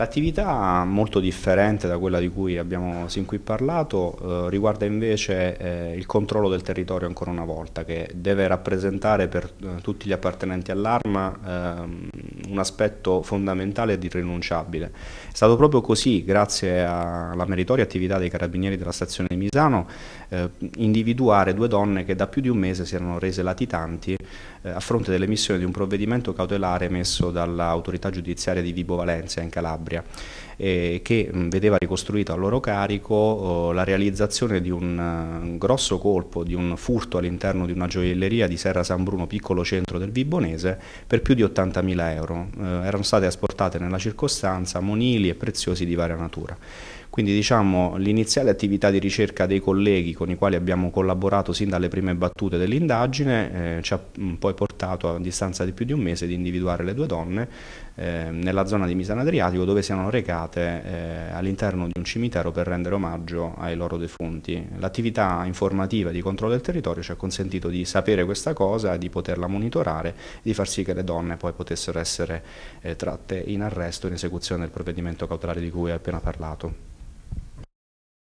L'attività molto differente da quella di cui abbiamo sin qui parlato eh, riguarda invece eh, il controllo del territorio ancora una volta che deve rappresentare per eh, tutti gli appartenenti all'arma ehm, un aspetto fondamentale ed irrinunciabile. È stato proprio così, grazie alla meritoria attività dei carabinieri della stazione di Misano, eh, individuare due donne che da più di un mese si erano rese latitanti eh, a fronte dell'emissione di un provvedimento cautelare emesso dall'autorità giudiziaria di Vibo Valencia in Calabria Calabria eh, che vedeva ricostruito a loro carico oh, la realizzazione di un eh, grosso colpo, di un furto all'interno di una gioielleria di Serra San Bruno, piccolo centro del Vibonese, per più di 80.000 euro. Eh, erano state asportate nella circostanza monili e preziosi di varia natura. Quindi diciamo l'iniziale attività di ricerca dei colleghi con i quali abbiamo collaborato sin dalle prime battute dell'indagine eh, ci ha poi portato a distanza di più di un mese di individuare le due donne eh, nella zona di Misano Adriatico dove dove siano recate eh, all'interno di un cimitero per rendere omaggio ai loro defunti. L'attività informativa di controllo del territorio ci ha consentito di sapere questa cosa, di poterla monitorare e di far sì che le donne poi potessero essere eh, tratte in arresto in esecuzione del provvedimento cautelare di cui ho appena parlato.